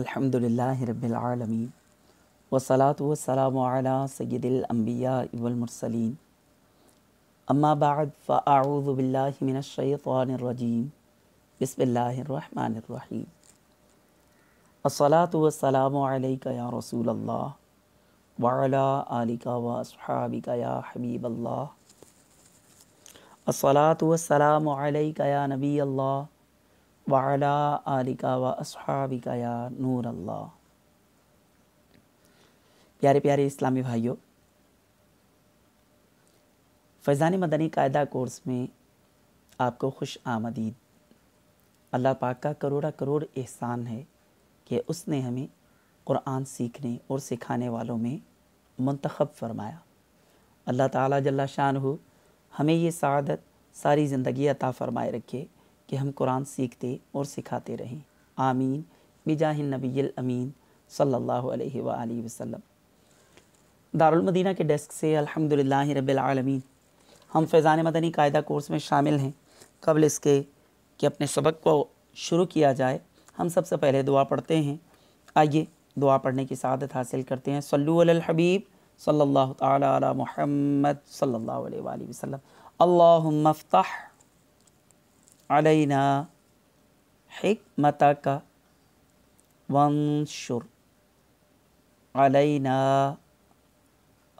अल्हम्दुलिल्लाह रब्बिल आलमीन वसलात वसलाम अला सय्यदिलअंबिया वलमरसलीन अम्मा बाद फ़ाऊज़ु बिल्लाहि मिनश शैतानिर रजीम बिस्मिल्लाहिर्रहमानिर्रहीम अस्सलातु वस्सलामु अलैका या रसूल अल्लाह वअला आलिका व अस्हाबिका या हबीब अल्लाह अस्सलातु वस्सलामु अलैका या नबी अल्लाह वाला या नूर अल्लाह प्यारे प्यारे इस्लामी भाइयों फैज़ान मदनी कायदा कोर्स में आपको खुश आमदीद अल्लाह पाक का करोड़ा करोड़ एहसान है कि उसने हमें कुरान सीखने और सिखाने वालों में मंतखब फरमाया अल्लाह ताला जल्ला शान हो हमें ये सदत सारी ज़िंदगी अता फ़रमाए रखे कि हम कुरान सीखते और सिखाते रहें आमीन बिजाहिन नबील अमीन सल्लल्लाहु अलैहि सल्ला वसल्लम दारुल मदीना के डेस्क से अल्हम्दुलिल्लाह रब्बिल आलमीन हम फैज़ान मदनी कायदा कोर्स में शामिल हैं कबल इसके कि अपने सबक को शुरू किया जाए हम सबसे पहले दुआ पढ़ते हैं आइए दुआ पढ़ने की शादत हासिल करते हैं सल्लु अल हबीब सल्लल्लाहु ताला अला मुहम्मद सल्लल्लाहु अलैहि वसल्लम अल्लाहुम्मा علينا حكمتك وانشر علينا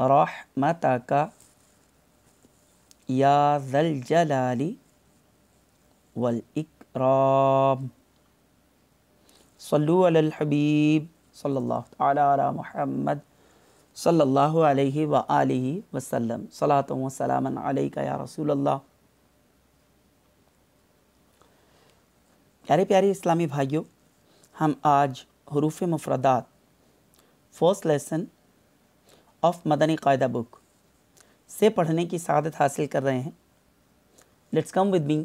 رحمتك يا ذا الجلال والإكرام صلوا على الحبيب صلى الله تعالى على محمد صلى الله عليه وآله وسلم صلاة وسلام عليك يا رسول الله प्यारे प्यारे इस्लामी भाइयों हम आज हरूफ मफरदात first lesson of Madani Qaida book से पढ़ने की सादत हासिल कर रहे हैं लेट्स कम विद मी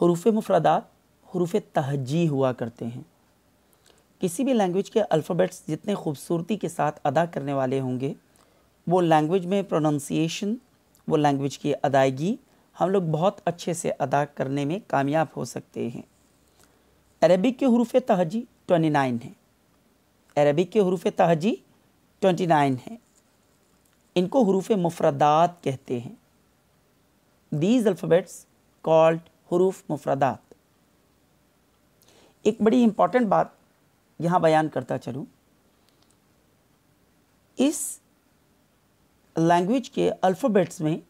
हरूफ मफरदात हरूफ तहजी हुआ करते हैं किसी भी लैंग्वेज के अल्फ़ाबेट्स जितने खूबसूरती के साथ अदा करने वाले होंगे वो लैंग्वेज में प्रोनाउंसिएशन वो लैंग्वेज की अदायगी हम लोग बहुत अच्छे से अदा करने में कामयाब हो सकते हैं अरबिक के हरूफ तहजी ट्वेंटी नाइन हैं अरबिक के हरूफ तहजी ट्वेंटी नाइन हैं इनको हरूफ मुफरदात कहते हैं दीज अल्फ़ाबेट्स कॉल्ड हरूफ मुफरदात एक बड़ी इम्पॉर्टेंट बात यहाँ बयान करता चलूँ इस लैंग्वेज के अल्फ़ाबेट्स में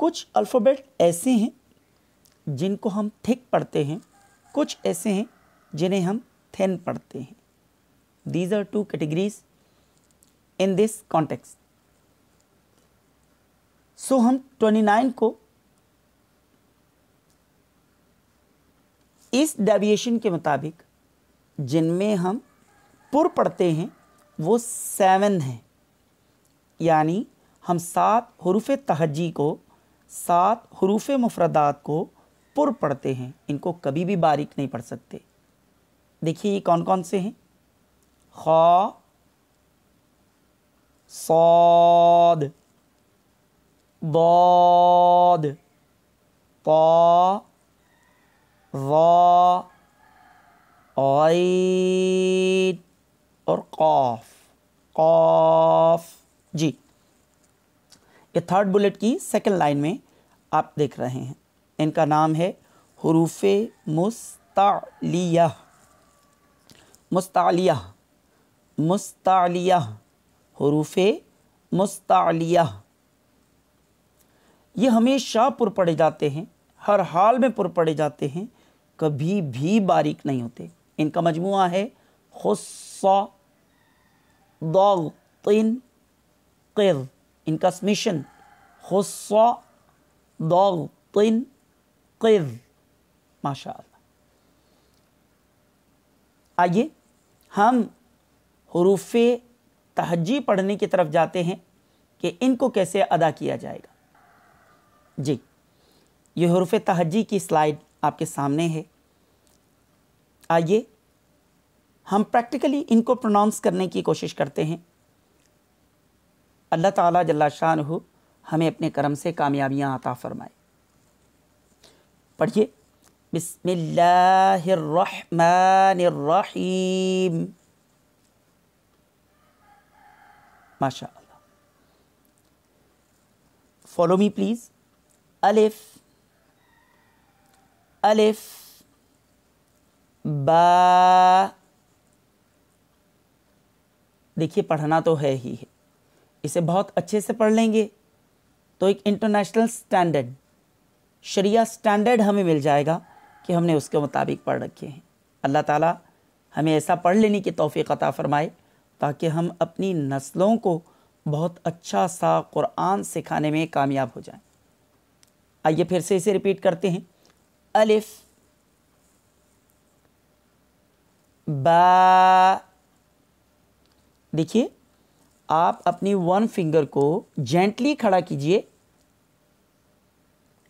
कुछ अल्फ़ाबेट ऐसे हैं जिनको हम थिक पढ़ते हैं कुछ ऐसे हैं जिन्हें हम थिन पढ़ते हैं these are two categories in this context so हम 29 को इस डेविएशन के मुताबिक जिनमें हम पुर पढ़ते हैं वो सेवन हैं यानी हम सात हरूफ तहजी को सात हरूफ मुफरदात को पुर पढ़ते हैं इनको कभी भी बारीक नहीं पढ़ सकते देखिए ये कौन कौन से हैं खा सौद बौद पा वा और कौफ कौफ जी के थर्ड बुलेट की सेकंड लाइन में आप देख रहे हैं इनका नाम है हरूफ मुस्तालिया मुस्तालिया मुस्तालिया हरूफ मुस्तालिया ये हमेशा पुर पड़े जाते हैं हर हाल में पुर पड़े जाते हैं कभी भी बारीक नहीं होते इनका मजमू है खुस्सा दौतिन क़िर इनका स्मिशन خص ضغط قذ माशा आइए हम हरूफ तहजी पढ़ने की तरफ जाते हैं कि इनको कैसे अदा किया जाएगा जी ये हरूफ तहजी की स्लाइड आपके सामने है आइए हम प्रैक्टिकली इनको प्रोनाउंस करने की कोशिश करते हैं अल्लाह ताला जल्ला शाह हमें अपने करम से कामयाबियाँ आता फरमाए पढ़िए बिस्मिल्लाहिर्रहमानिर्रहीम माशा फॉलो मी प्लीज़ अलिफ अलिफ बा देखिए पढ़ना तो है ही है इसे बहुत अच्छे से पढ़ लेंगे तो एक इंटरनेशनल स्टैंडर्ड शरिया स्टैंडर्ड हमें मिल जाएगा कि हमने उसके मुताबिक पढ़ रखे हैं अल्लाह ताला हमें ऐसा पढ़ लेने की तोफ़ी अता फ़रमाए ताकि हम अपनी नस्लों को बहुत अच्छा सा क़ुरान सिखाने में कामयाब हो जाएं आइए फिर से इसे रिपीट करते हैं अलिफ बा देखिए आप अपनी वन फिंगर को जेंटली खड़ा कीजिए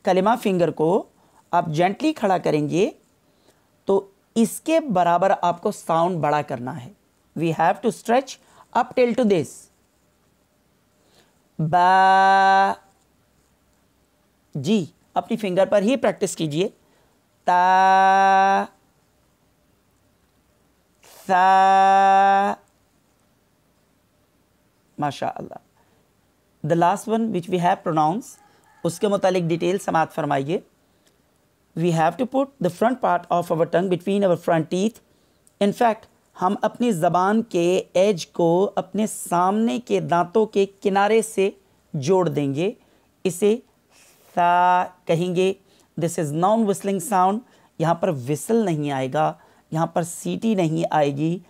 कलिमा फिंगर को आप जेंटली खड़ा करेंगे तो इसके बराबर आपको साउंड बड़ा करना है we have to stretch up till to this बा जी अपनी फिंगर पर ही प्रैक्टिस कीजिए ता सा माशा अल्लाह the last one which we have pronounce उसके मुतालिक डिटेल समात फरमाइए we have to put the front part of our tongue between our front teeth in fact हम अपनी ज़बान के एज को अपने सामने के दांतों के किनारे से जोड़ देंगे इसे सा कहेंगे this is non whistling sound यहाँ पर विसल नहीं आएगा यहाँ पर सीटी नहीं आएगी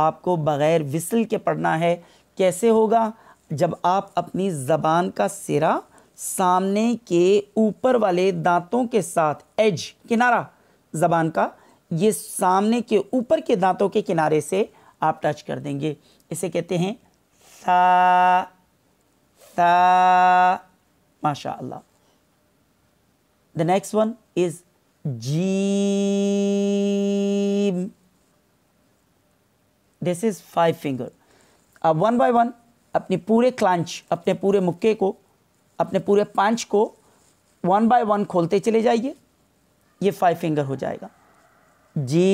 आपको बग़ैर विसल के पढ़ना है कैसे होगा जब आप अपनी ज़बान का सिरा सामने के ऊपर वाले दांतों के साथ एज किनारा ज़बान का ये सामने के ऊपर के दांतों के किनारे से आप टच कर देंगे इसे कहते हैं सा सा माशा अल्लाह द नेक्स्ट वन इज जीम दिस इज फाइव फिंगर अब वन बाय वन अपने पूरे क्लांच अपने पूरे मुक्के को अपने पूरे पांच को वन बाय वन खोलते चले जाइए ये फाइव फिंगर हो जाएगा जी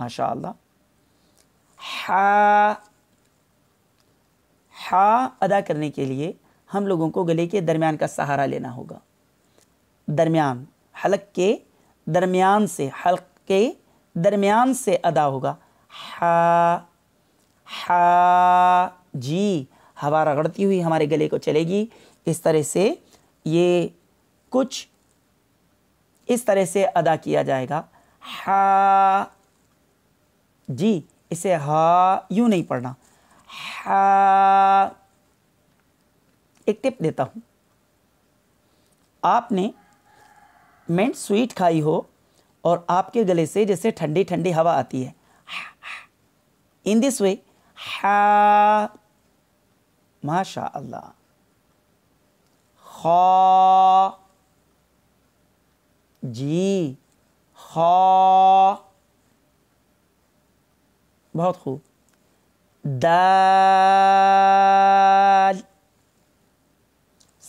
माशा हा हा अदा करने के लिए हम लोगों को गले के दरमियान का सहारा लेना होगा दरमियान हलक के दरमियान से हल्क के दरमियान से अदा होगा हा हा जी हवा रगड़ती हुई हमारे गले को चलेगी इस तरह से ये कुछ इस तरह से अदा किया जाएगा हा जी इसे हा यूँ नहीं पढ़ना हा एक टिप देता हूँ आपने मेंट स्वीट खाई हो और आपके गले से जैसे ठंडी ठंडी हवा आती है इन दिस वे हा माशा अल्लाह खा जी खा बहुत खूब दाल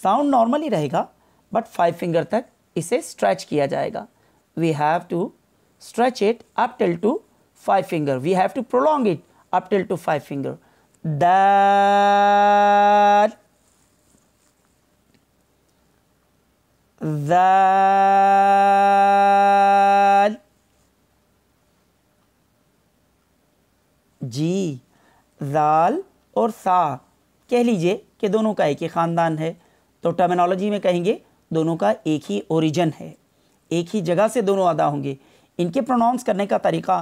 साउंड नॉर्मल ही रहेगा बट फाइव फिंगर तक इसे स्ट्रेच किया जाएगा we have to stretch it up till to five finger we have to prolong it up till to five finger दाल दाल जी दाल और सा कह लीजिए कि दोनों का एक ही ख़ानदान है तो टर्मिनोलॉजी में कहेंगे दोनों का एक ही ओरिजन है एक ही जगह से दोनों अदा होंगे इनके प्रोनाउंस करने का तरीका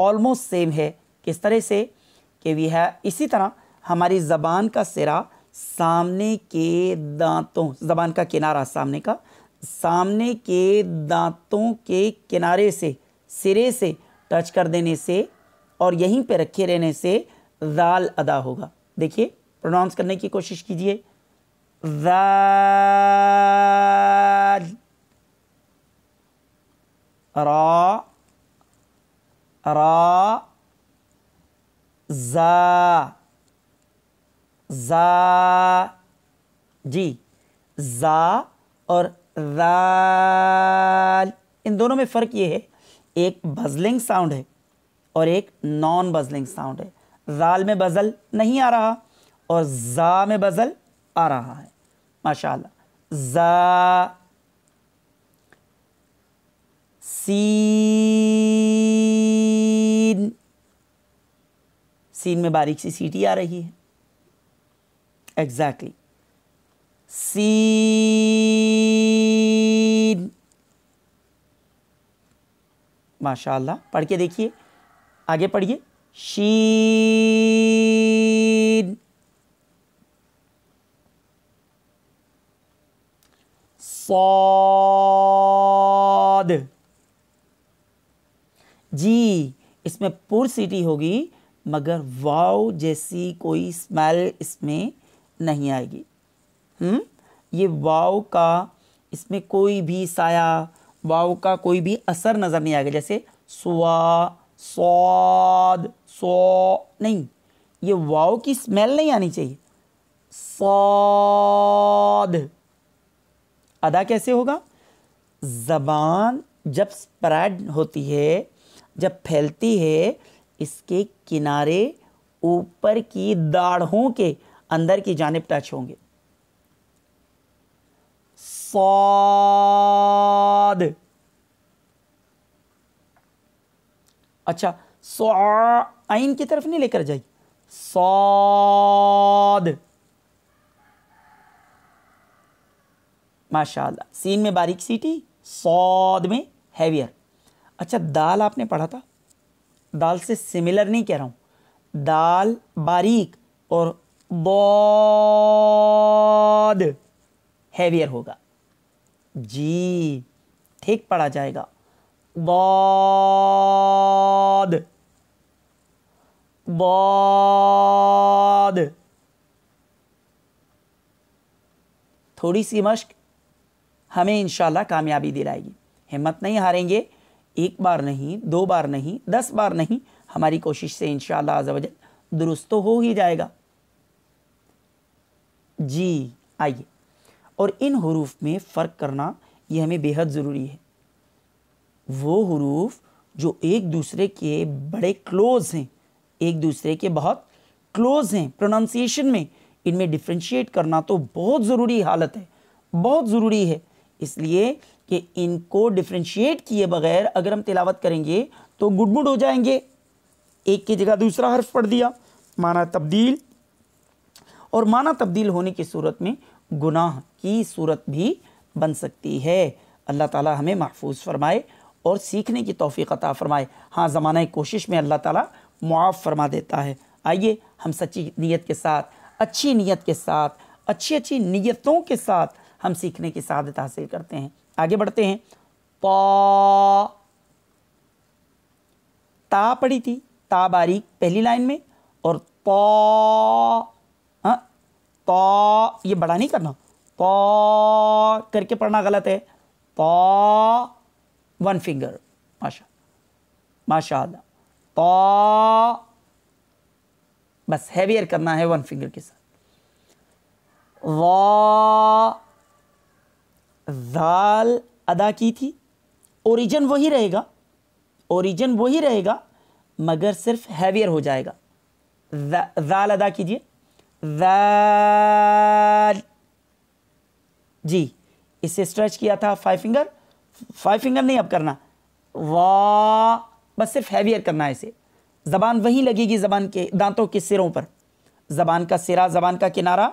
ऑलमोस्ट सेम है किस तरह से के भी है इसी तरह हमारी ज़बान का सिरा सामने के दांतों ज़बान का किनारा सामने का सामने के दांतों के किनारे से सिरे से टच कर देने से और यहीं पे रखे रहने से दाल अदा होगा देखिए प्रोनाउंस करने की कोशिश कीजिए रा रा जा जा जी जा और राल इन दोनों में फ़र्क ये है एक बजलिंग साउंड है और एक नॉन बजलिंग साउंड है राल में बजल नहीं आ रहा और जा में बजल आ रहा है माशाल्लाह जा सी सीन में बारीक सी सीटी आ रही है एग्जैक्टली सीन माशाल्लाह पढ़ के देखिए आगे पढ़िए शीन सौद जी इसमें पुर सीटी होगी मगर वाव जैसी कोई स्मेल इसमें नहीं आएगी हम्म ये वाव का इसमें कोई भी साया वाव का कोई भी असर नज़र नहीं आएगा जैसे स्वा स्वाद सो नहीं ये वाव की स्मेल नहीं आनी चाहिए स्वाद अदा कैसे होगा ज़बान जब स्प्रेड होती है जब फैलती है इसके किनारे ऊपर की दाढ़ों के अंदर की जानब टच होंगे सौद अच्छा सो आइन की तरफ नहीं लेकर जाइए सौद माशाल्लाह सीन में बारीक सीटी सौद में हैवियर अच्छा दाल आपने पढ़ा था दाल से सिमिलर नहीं कह रहा हूँ दाल बारीक और बौद हैवियर होगा जी ठीक पढ़ा जाएगा बौद बौद थोड़ी सी मश्क हमें इंशाल्लाह कामयाबी दिलाएगी हिम्मत नहीं हारेंगे एक बार नहीं दो बार नहीं दस बार नहीं हमारी कोशिश से इन शजल दुरुस्त तो हो ही जाएगा जी आइए और इन हरूफ में फ़र्क करना ये हमें बेहद ज़रूरी है वो हरूफ जो एक दूसरे के बड़े क्लोज़ हैं एक दूसरे के बहुत क्लोज़ हैं प्रोनाउंसिएशन में इनमें डिफ्रेंशिएट करना तो बहुत ज़रूरी हालत है बहुत ज़रूरी है इसलिए कि इनको डिफ्रेंशिएट किए बगैर अगर हम तिलावत करेंगे तो गुडमुड हो जाएंगे एक की जगह दूसरा हर्फ पढ़ दिया माना तब्दील और माना तब्दील होने की सूरत में गुनाह की सूरत भी बन सकती है अल्लाह ताला हमें महफूज फरमाए और सीखने की तोफ़ी अता फ़रमाए हाँ ज़माना कोशिश में अल्लाह ताला मुआफ़ फरमा देता है आइए हम सच्ची नीयत के साथ अच्छी नीयत के साथ अच्छी अच्छी नीयतों के साथ हम सीखने की शादत हासिल करते हैं आगे बढ़ते हैं प ता पड़ी थी ता बारीक पहली लाइन में और प हाँ, प ये बड़ा नहीं करना प करके पढ़ना गलत है प वन फिंगर माशा माशा प बस हैवियर करना है वन फिंगर के साथ वा दाल अदा की थी ओरिजन वही रहेगा ओरिजन वही रहेगा मगर सिर्फ हैवियर हो जाएगा जाल दाल अदा कीजिए जी इसे स्ट्रेच किया था फाइव फिंगर फाइव फिंगर नहीं अब करना वाह बस सिर्फ हैवियर करना है इसे ज़बान वहीं लगेगी ज़बान के दांतों के सिरों पर ज़बान का सिरा ज़बान का किनारा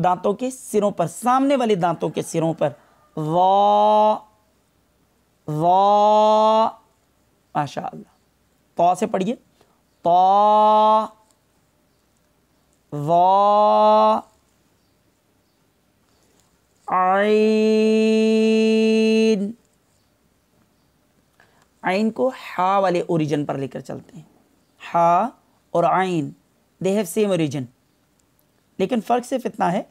दांतों के सिरों पर सामने वाले दांतों के सिरों पर माशा तो से पढ़िए तो व आइन आइन को हा वाले ओरिजिन पर लेकर चलते हैं हा और आइन दे हैव सेम ओरिजिन लेकिन फ़र्क सिर्फ इतना है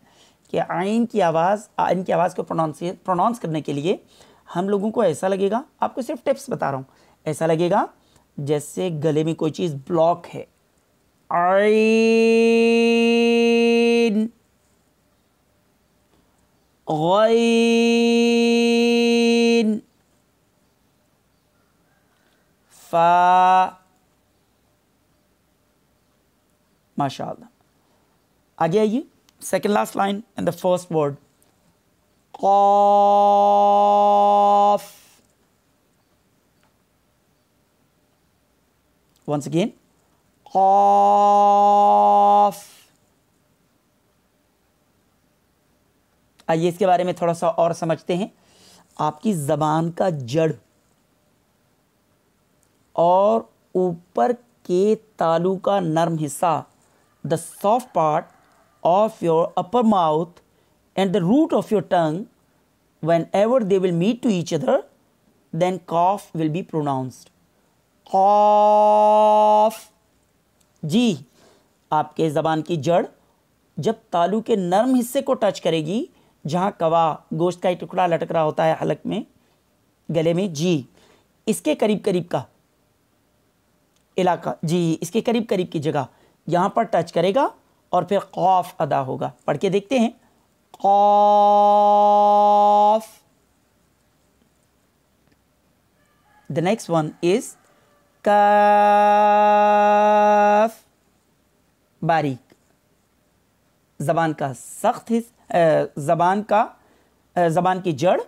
कि आइन की आवाज़ आइन की आवाज़ को प्रोनाउंसिए प्रोनाउंस करने के लिए हम लोगों को ऐसा लगेगा आपको सिर्फ टिप्स बता रहा हूँ ऐसा लगेगा जैसे गले में कोई चीज़ ब्लॉक है आइन गैन फा माशा आगे आइए second last line and the first word. Qaf. Once again, Qaf. आइए इसके बारे में थोड़ा सा और समझते हैं आपकी ज़बान का जड़ और ऊपर के तालू का नर्म हिस्सा the soft part of your upper mouth and the root of your tongue, whenever they will meet to each other, then cough will be pronounced. Cough. ji aapke zuban ki jad jab तालू ke narm hisse ko touch karegi jahan kawa gosht ka ek tukda latak raha hota hai halak mein gale mein ji iske kareeb kareeb ka इलाका जी इसके करीब करीब की जगह यहाँ पर touch करेगा और फिर कौफ अदा होगा पढ़ के देखते हैं कौफ द नेक्स्ट वन इज काफ बारीक जबान का सख्त जबान का जबान की जड़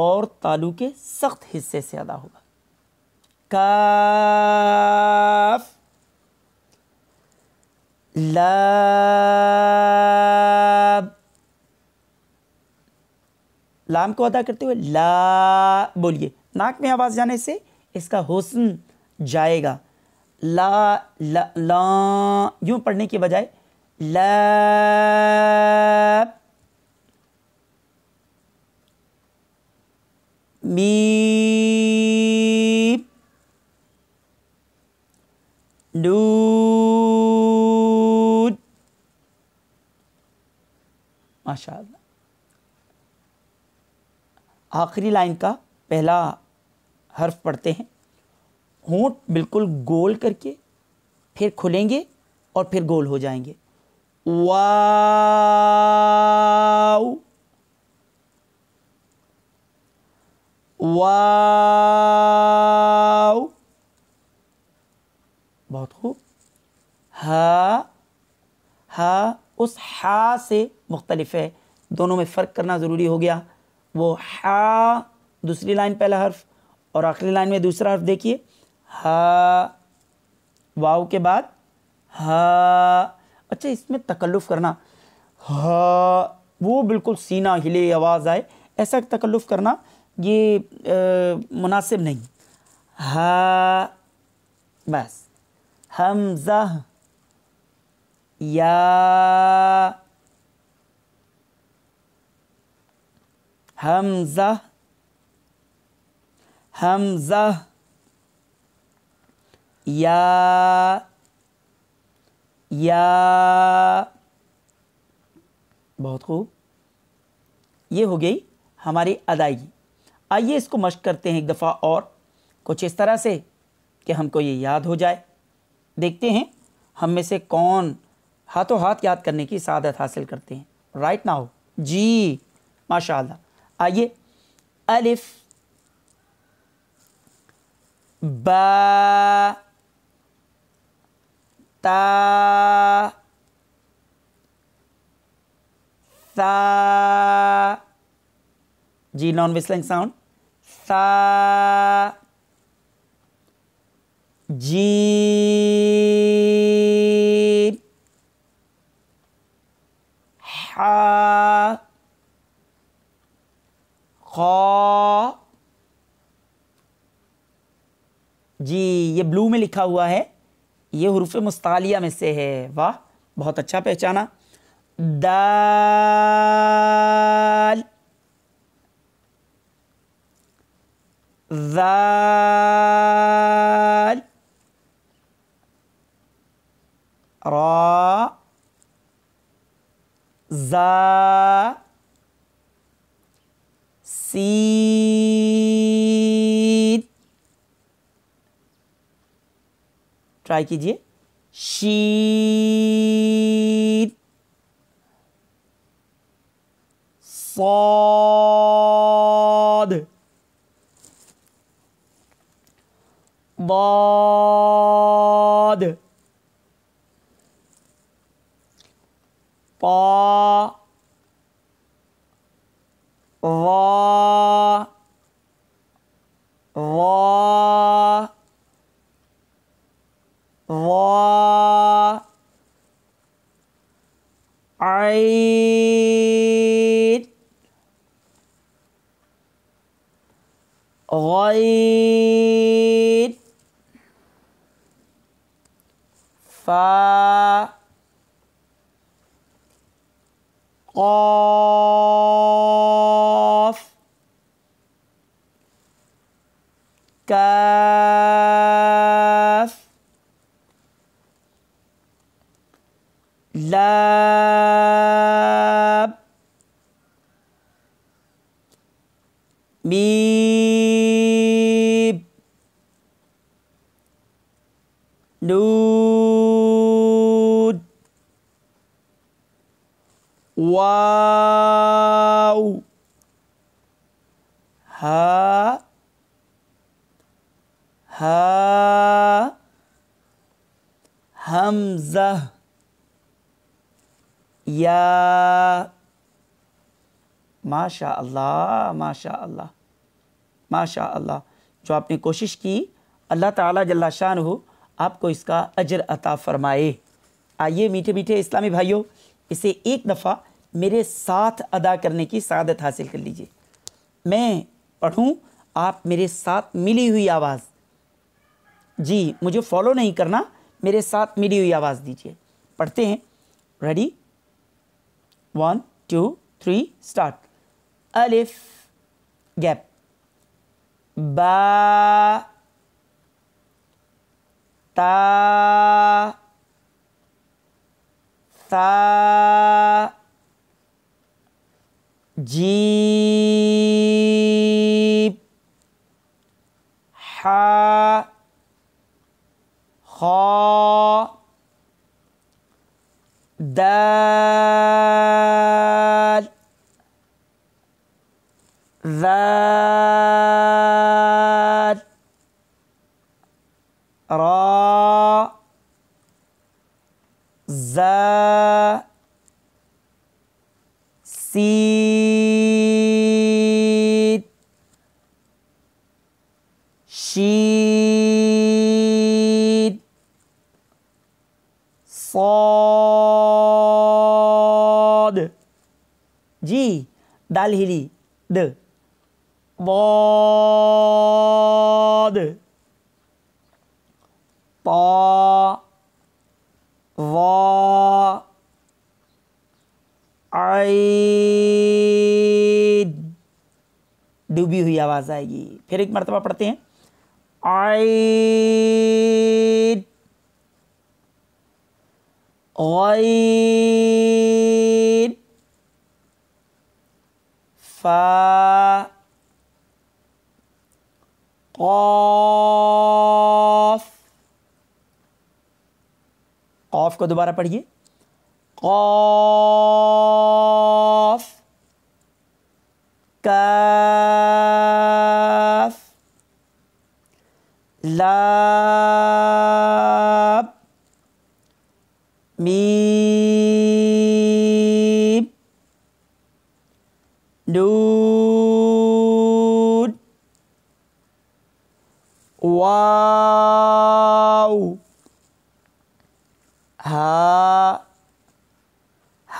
और तालू के सख्त हिस्से से अदा होगा काफ ला लाम को अदा करते हुए ला बोलिए नाक में आवाज़ जाने से इसका हुस्न जाएगा ला ला ला यूं पढ़ने के बजाय ला मी माशा आखिरी लाइन का पहला हर्फ पढ़ते हैं होंठ बिल्कुल गोल करके फिर खुलेंगे और फिर गोल हो जाएंगे वाओ वाओ बहुत खूब हा हा उस हा से मुख्तलिफ है दोनों में फ़र्क करना ज़रूरी हो गया वो हा दूसरी लाइन पहला हर्फ और आखिरी लाइन में दूसरा हर्फ देखिए हा वाव के बाद हा अच्छा इसमें तकल्लुफ़ करना हा वो बिल्कुल सीना हिले आवाज़ आए ऐसा तकल्लुफ़ करना ये मुनासिब नहीं हा बस हमजा या हमजा हमजा या या बहुत खूब ये हो गई हमारी अदायगी आइए इसको मश्क करते हैं एक दफ़ा और कुछ इस तरह से कि हमको ये याद हो जाए देखते हैं हम में से कौन हाथों हाथ याद करने की सादत हासिल करते हैं राइट ना हो जी माशा आइए अलिफ बा सा जी नॉन विस्लिंग साउंड सा जी जी ये ब्लू में लिखा हुआ है ये हरूफ मुस्तालिया में से है वाह बहुत अच्छा पहचाना दाल दाल रा za seed ट्राई कीजिए शीत सौ बा 어... वाव हा हा हमजा या माशा अल्लाह माशा अल्लाह माशा अल्लाह जो आपने कोशिश की अल्लाह ताला जल्ला शान हो आपको इसका अजर अता फरमाए आइए मीठे मीठे इस्लामी भाइयों इसे एक दफ़ा मेरे साथ अदा करने की सादत हासिल कर लीजिए मैं पढ़ूँ आप मेरे साथ मिली हुई आवाज़ जी मुझे फॉलो नहीं करना मेरे साथ मिली हुई आवाज़ दीजिए पढ़ते हैं ready one two three start अलिफ गैप बा ता ता جيب حا خا دال ذال را زا سين डाल हिली द बद प व डूबी हुई आवाज़ आएगी फिर एक मरतबा पढ़ते हैं आई فا कौफ कौफ को दोबारा पढ़िए कौ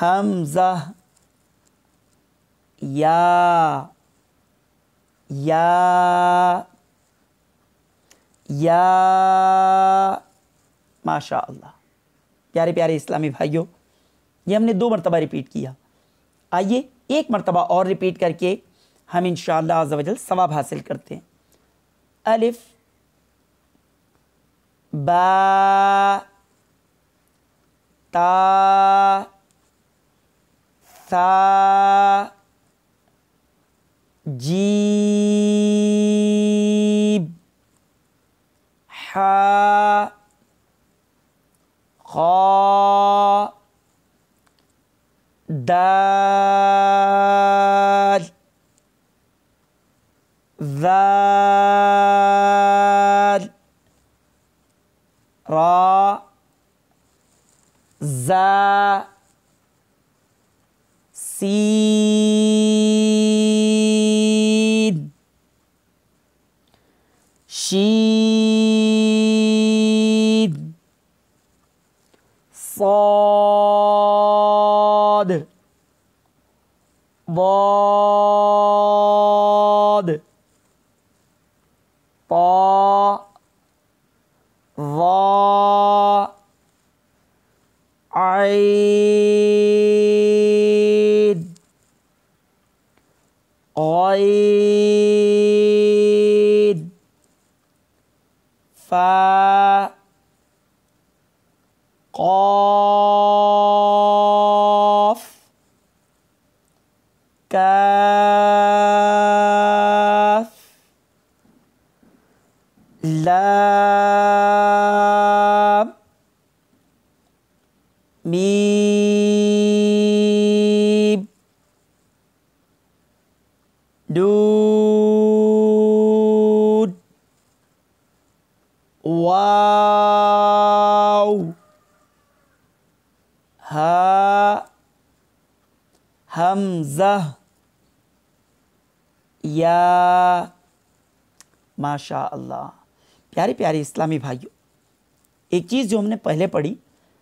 हमजा या या या माशा अल्लाह प्यारे प्यारे इस्लामी भाइयों ये हमने दो मरतबा रिपीट किया आइए एक मरतबा और रिपीट करके हम इन शजल सवाब हासिल करते हैं अलिफ बा ता ثا جيب حاء خاء دال God हमज़ा या माशा अल्लाह प्यारे प्यारे इस्लामी भाइयों एक चीज़ जो हमने पहले पढ़ी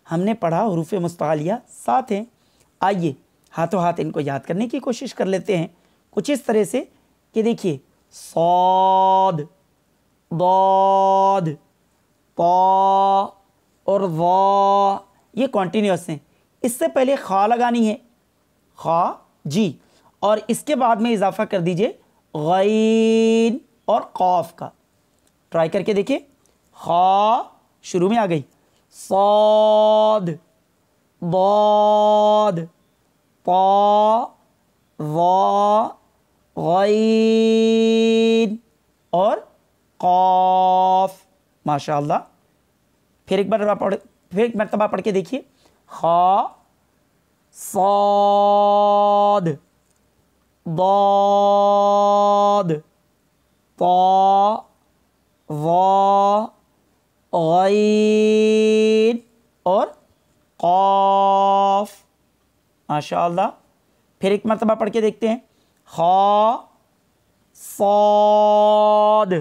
हमने पढ़ा हरूफ मुस्तलिया साथ हैं आइए हाथों हाथ इनको याद करने की कोशिश कर लेते हैं कुछ इस तरह से कि देखिए सौद दौद पौ और वा ये कॉन्टीन्यूस हैं इससे पहले खा लगानी है खा जी और इसके बाद में इजाफा कर दीजिए गैन और कौफ का ट्राई करके देखिए खा शुरू में आ गई सौद बौद पा वा गैन और कौफ माशाल्लाह फिर एक बार पढ़ फिर एक मरतबा पढ़ के देखिए खा صاد ضاد طا ظا गैन और कौफ माशा फिर एक मरतबा पढ़ के देखते हैं खा सौद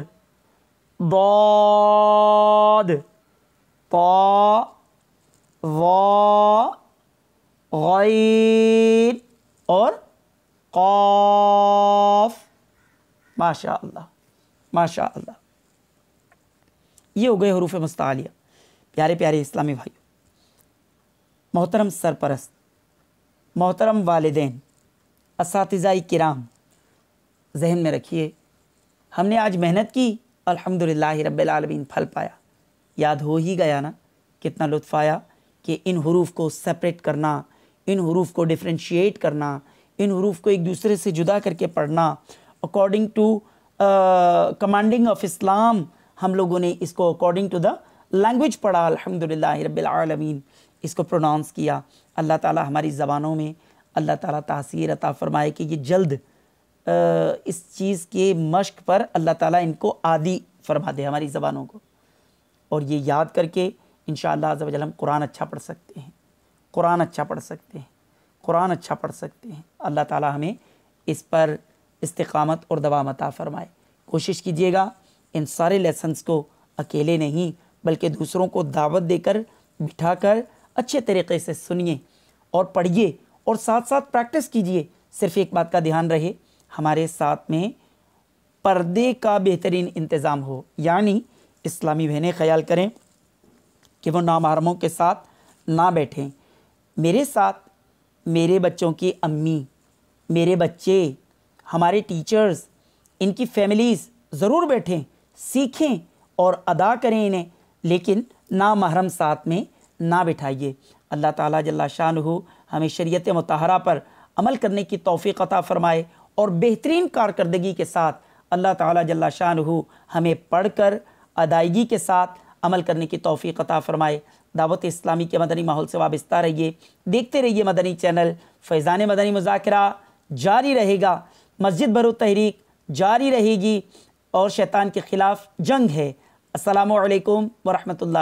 बौद पा वा गैर और कौफ माशा माशा अल्लाह ये हो गए हरूफ मस्तालिया प्यारे प्यारे इस्लामी भाई मोहतरम सरपरस्त मोहतरम वालदेन इसातज़ाई किराम जहन में रखिए हमने आज मेहनत की अल्हम्दुलिल्लाह रब्बिल आलमीन फल पाया याद हो ही गया ना कितना लुत्फ आया कि इन हरूफ को सेपरेट करना इन हरूफ को डिफ्रेंशिएट करना इन हरूफ को एक दूसरे से जुदा करके पढ़ना अकॉर्डिंग टू कमांडिंग ऑफ इस्लाम हम लोगों ने इसको अकॉर्डिंग टू द लैंग्वेज पढ़ा अलहमदिल्ला रबालमीन इसको प्रोनाउंस किया अल्लाह ताला हमारी ज़बानों में अल्लाह ताला तासीर अता फरमाए कि ये जल्द uh, इस चीज़ के मश्क पर अल्लाह ताला इनको आदि फरमा दे हमारी ज़बानों को और ये याद करके इन शाह हम कुरान अच्छा पढ़ सकते हैं कुरान अच्छा पढ़ सकते हैं कुरान अच्छा पढ़ सकते हैं अल्लाह ताला हमें इस पर इस्तकामत और दवा मता फ़रमाए कोशिश कीजिएगा इन सारे लेसन्स को अकेले नहीं बल्कि दूसरों को दावत देकर बिठाकर अच्छे तरीके से सुनिए और पढ़िए और साथ साथ प्रैक्टिस कीजिए सिर्फ एक बात का ध्यान रहे हमारे साथ में पर्दे का बेहतरीन इंतज़ाम हो यानी इस्लामी बहनें ख्याल करें कि वो नामहरमों के साथ ना बैठें मेरे साथ मेरे बच्चों की अम्मी मेरे बच्चे हमारे टीचर्स इनकी फैमिलीज़ ज़रूर बैठें सीखें और अदा करें इन्हें लेकिन ना महरम साथ में ना बिठाइए अल्लाह ताला जल्ला शान हो हमें शरीयत मतहरा पर अमल करने की तोफ़ी अता फ़रमाए और बेहतरीन कारकर्दगी के साथ अल्लाह ताला जल्ला शान हो हमें पढ़ कर अदायगी के साथ अमल करने की तोफ़ी अता फ़रमाए दावत इस्लामी के मदनी माहौल से वाबस्ता रहिए देखते रहिए मदनी चैनल फैज़ान मदनी मुजाकरा जारी रहेगा मस्जिद भरो तहरीक जारी रहेगी और शैतान के ख़िलाफ़ जंग है असलकम वरहमल